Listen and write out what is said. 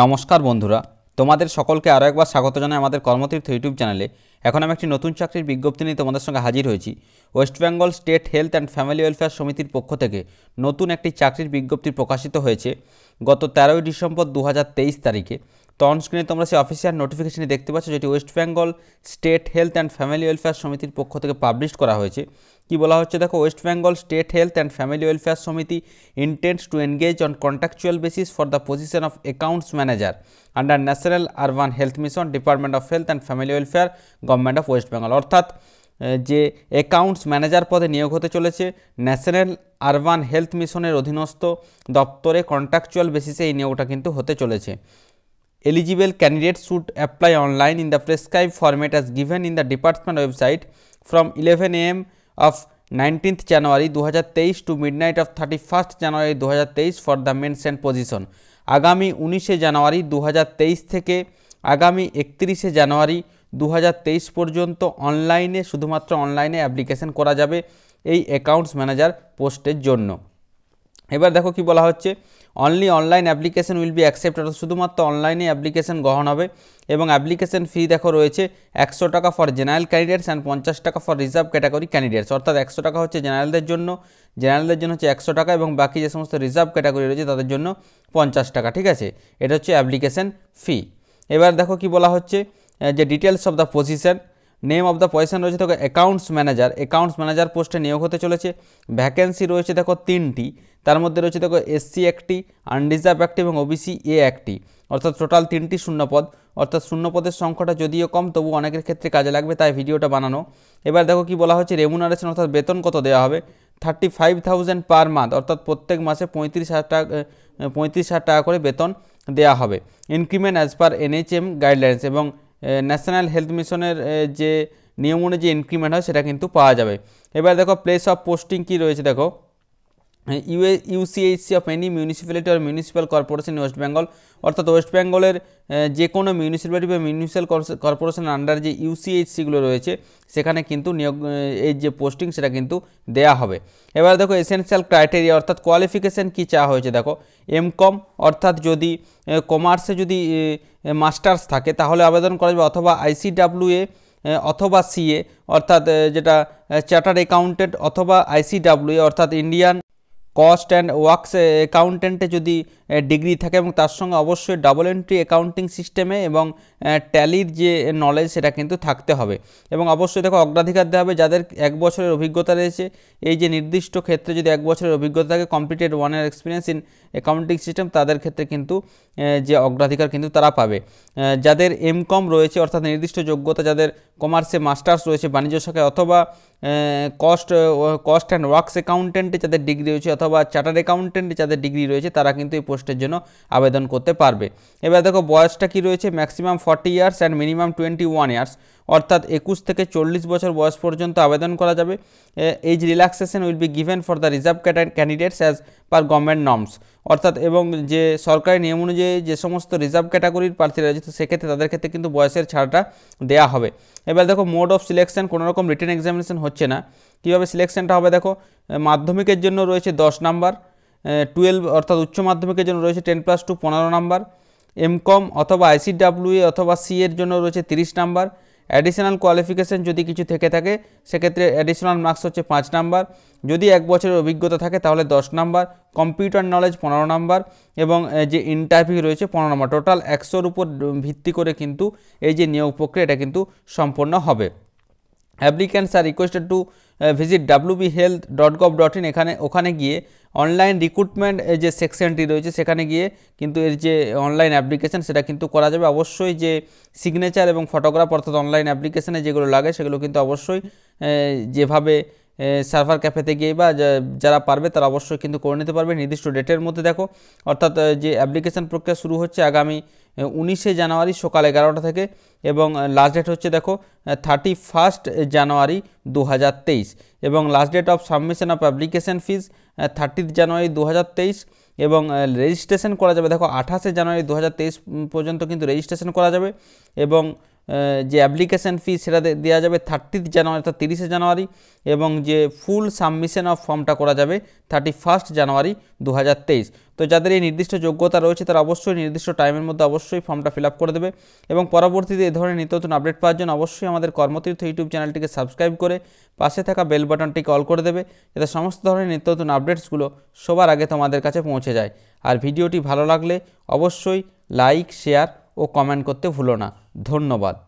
নমস্কার বন্ধুরা তোমাদের সকলকে আরও একবার স্বাগত জানাই আমাদের কর্মতীর্থ ইউটিউব চ্যানেলে এখন আমি একটি নতুন চাকরির বিজ্ঞপ্তি নিয়ে তোমাদের সঙ্গে হাজির হয়েছি West Bengal State Health and Family Welfare সমিতির পক্ষ থেকে নতুন একটি চাকরির বিজ্ঞপ্তি প্রকাশিত হয়েছে গত তেরোই ডিসেম্বর দু তারিখে তো স্ক্রিনে তোমরা সেই অফিসিয়াল নোটিফিকেশনে দেখতে পাচ্ছ যেটি West Bengal State Health and Family Welfare সমিতির পক্ষ থেকে পাবলিশ করা হয়েছে কি বলা হচ্ছে দেখো West Bengal State Health and Family Welfare Samiti intends to engage on contractual basis for the position of accounts manager under National Urban Health Mission Department of Health and Family Welfare Government of West Bengal অর্থাৎ যে accounts manager পদে নিয়োগ হতে চলেছে national Urban health মিশনের অধীনস্থ দপ্তরে contractual বেসিসে এই নিয়োগটা কিন্তু হতে চলেছে eligible candidates should apply online in the prescribed format as given in the department website from 11 am of 19th January 2023 to midnight of 31st January 2023 for the mentioned position আগামী 19 জানুয়ারি 2023 থেকে আগামী 31 জানুয়ারি 2023 পর্যন্ত অনলাইনে শুধুমাত্র অনলাইনে অ্যাপ্লিকেশন করা যাবে এই অ্যাকাউন্টস ম্যানেজার পোস্টের জন্য এবার দেখো কি বলা হচ্ছে only online application will be accepted শুধুমাত্র অনলাইনে অ্যাপ্লিকেশন গ্রহণ হবে এবং অ্যাপ্লিকেশন ফি দেখো রয়েছে একশো টাকা ফর জেনারেল ক্যান্ডিডেটস অ্যান্ড পঞ্চাশ টাকা ফর রিজার্ভ ক্যাটাগরি ক্যান্ডিডেটস অর্থাৎ একশো টাকা হচ্ছে জেনারেলদের জন্য জেনারেলদের জন্য হচ্ছে একশো টাকা এবং বাকি যে সমস্ত রিজার্ভ ক্যাটাগরি রয়েছে তাদের জন্য পঞ্চাশ টাকা ঠিক আছে এটা হচ্ছে অ্যাপ্লিকেশন ফি এবার দেখো কি বলা হচ্ছে যে details of the position name of the position রয়েছে দেখো অ্যাকাউন্টস ম্যানেজার অ্যাকাউন্টস ম্যানেজার পোস্টে নিয়োগ হতে চলেছে ভ্যাকেন্সি রয়েছে দেখো তিনটি তার মধ্যে রয়েছে দেখো এসসি একটি আনডিজার্ভ একটি এবং ওবিসি এ একটি অর্থাৎ টোটাল তিনটি শূন্যপদ অর্থাৎ শূন্যপদের সংখ্যাটা যদিও কম তবু অনেকের ক্ষেত্রে কাজে লাগবে তাই ভিডিওটা বানানো এবার দেখো কি বলা হচ্ছে রেমুনারেশন অর্থাৎ বেতন কত দেওয়া হবে thirty five thousand per month অর্থাৎ প্রত্যেক মাসে পঁয়ত্রিশ হাজার টাকা পঁয়ত্রিশ হাজার টাকা করে বেতন দেওয়া হবে increment as per NHM guidelines এবং ন্যাশনাল হেলথ মিশনের যে নিয়ম অনুযায়ী ইনক্রিমেন্ট হয় সেটা কিন্তু পাওয়া যাবে এবার দেখো প্লেস অফ পোস্টিং কি রয়েছে দেখো UA UCHC of any municipality or municipal corporation West Bengal অর্থাৎ ওয়েস্ট বেঙ্গলের যে কোনো মিউনিসিপ্যালিটি বা মিউনিসিপ্যাল কর্পোরেশনের আন্ডার যে ইউসিএইচসিগুলো রয়েছে সেখানে কিন্তু নিয়োগ এই যে পোস্টিং সেটা কিন্তু দেয়া হবে এবার দেখো এসেন্সিয়াল ক্রাইটেরিয়া অর্থাৎ কোয়ালিফিকেশান কী চাওয়া হয়েছে দেখো এম কম অর্থাৎ যদি কমার্সে যদি মাস্টার্স থাকে তাহলে আবেদন করা যাবে অথবা আইসিডাব্লিউএ অথবা সিএ অর্থাৎ যেটা চার্টার্ড অ্যাকাউন্টেন্ট অথবা আইসিডাব্লিউএ অর্থাৎ ইন্ডিয়ান কস্ট অ্যান্ড ওয়ার্কস অ্যাকাউন্টেন্টে যদি ডিগ্রি থাকে এবং তার সঙ্গে অবশ্যই ডাবল এন্ট্রি অ্যাকাউন্টিং সিস্টেমে এবং ট্যালির যে নলেজ সেটা কিন্তু থাকতে হবে এবং অবশ্যই দেখো অগ্রাধিকার দেওয়া হবে যাদের এক বছরের অভিজ্ঞতা রয়েছে এই যে নির্দিষ্ট ক্ষেত্রে যদি এক বছরের অভিজ্ঞতা থাকে কম্পিটেড ওয়ানের এক্সপিরিয়েন্স ইন অ্যাকাউন্টিং সিস্টেম তাদের ক্ষেত্রে কিন্তু যে অগ্রাধিকার কিন্তু তারা পাবে যাদের এম কম রয়েছে অর্থাৎ নির্দিষ্ট যোগ্যতা যাদের কমার্সে মাস্টার্স রয়েছে বাণিজ্য শাখায় অথবা কস্ট কস্ট অ্যান্ড ওয়ার্কস অ্যাকাউন্টেন্টে যাদের ডিগ্রি রয়েছে অথবা চার্টার্ড অ্যাকাউন্টেন্টে যাদের ডিগ্রি রয়েছে তারা কিন্তু এই পোস্টের জন্য আবেদন করতে পারবে এবার দেখো বয়সটা কি রয়েছে maximum forty years and minimum twenty one years অর্থাৎ একুশ থেকে চল্লিশ বছর বয়স পর্যন্ত আবেদন করা যাবে age relaxation will be given for the reserve candidates as per government norms অর্থাৎ এবং যে সরকারি নিয়ম অনুযায়ী যে সমস্ত রিজার্ভ ক্যাটাগরির প্রার্থীরা রয়েছে সেক্ষেত্রে তাদের ক্ষেত্রে কিন্তু বয়সের ছাড়টা দেয়া হবে এবার দেখো মোড অফ সিলেকশন কোনোরকম রিটেন এক্সামিনেশন হচ্ছে না কীভাবে সিলেকশনটা হবে দেখো মাধ্যমিকের জন্য রয়েছে দশ নাম্বার টুয়েলভ অর্থাৎ উচ্চ মাধ্যমিকের জন্য রয়েছে টেন প্লাস টু পনেরো নাম্বার এমকম অথবা আইসিডাব্লিউএ অথবা সি এর জন্য রয়েছে তিরিশ নাম্বার অ্যাডিশনাল কোয়ালিফিকেশান যদি কিছু থেকে থাকে সেক্ষেত্রে অ্যাডিশনাল মার্কস হচ্ছে পাঁচ নাম্বার যদি এক বছরের অভিজ্ঞতা থাকে তাহলে দশ নাম্বার কম্পিউটার নলেজ পনেরো নাম্বার এবং যে ইন্টারভিউ রয়েছে পনেরো নাম্বার টোটাল একশোর উপর ভিত্তি করে কিন্তু এই যে নিয়োগ প্রক্রিয়া এটা কিন্তু সম্পন্ন হবে applicants are requested to visit WB health dot gov dot in এখানে ওখানে গিয়ে অনলাইন রিক্রুটমেন্ট যে সেকশনটি রয়েছে সেখানে গিয়ে কিন্তু এর যে অনলাইন অ্যাপ্লিকেশান সেটা কিন্তু করা যাবে অবশ্যই যে সিগনেচার এবং ফটোগ্রাফ অর্থাৎ অনলাইন অ্যাপ্লিকেশানে যেগুলো লাগে সেগুলো কিন্তু অবশ্যই যেভাবে সার্ভার ক্যাফেতে গিয়ে বা যারা পারবে তারা অবশ্যই কিন্তু করে নিতে পারবে নির্দিষ্ট ডেটের মধ্যে দেখো অর্থাৎ যে অ্যাপ্লিকেশান প্রক্রিয়া শুরু হচ্ছে আগামী উনিশে জানুয়ারি সকাল এগারোটা থেকে এবং লাস্ট ডেট হচ্ছে দেখো থার্টি ফার্স্ট জানুয়ারি দু এবং last date of submission of application fees thirtieth January দু এবং রেজিস্ট্রেশন করা যাবে দেখো আঠাশে জানুয়ারি দু পর্যন্ত কিন্তু রেজিস্ট্রেশন করা যাবে এবং যে অ্যাপ্লিকেশান ফি সেটা দেওয়া যাবে থার্টিথ জানুয়ারি অর্থাৎ তিরিশে জানুয়ারি এবং যে ফুল সাবমিশন অফ ফর্মটা করা যাবে থার্টি ফার্স্ট জানুয়ারি দু তো যাদের এই নির্দিষ্ট যোগ্যতা রয়েছে তারা অবশ্যই নির্দিষ্ট টাইমের মধ্যে অবশ্যই ফর্মটা ফিল করে দেবে এবং পরবর্তীতে এ ধরনের নিত্য নতুন আপডেট পাওয়ার জন্য অবশ্যই আমাদের কর্মতীর্থ ইউটিউব চ্যানেলটিকে সাবস্ক্রাইব করে পাশে থাকা বেল বাটনটিকে অল করে দেবে যাতে সমস্ত ধরনের নিত্য নতুন আপডেটসগুলো সবার আগে তোমাদের কাছে পৌঁছে যায় আর ভিডিওটি ভালো লাগলে অবশ্যই লাইক শেয়ার ও কমেন্ট করতে ভুলো না ধন্যবাদ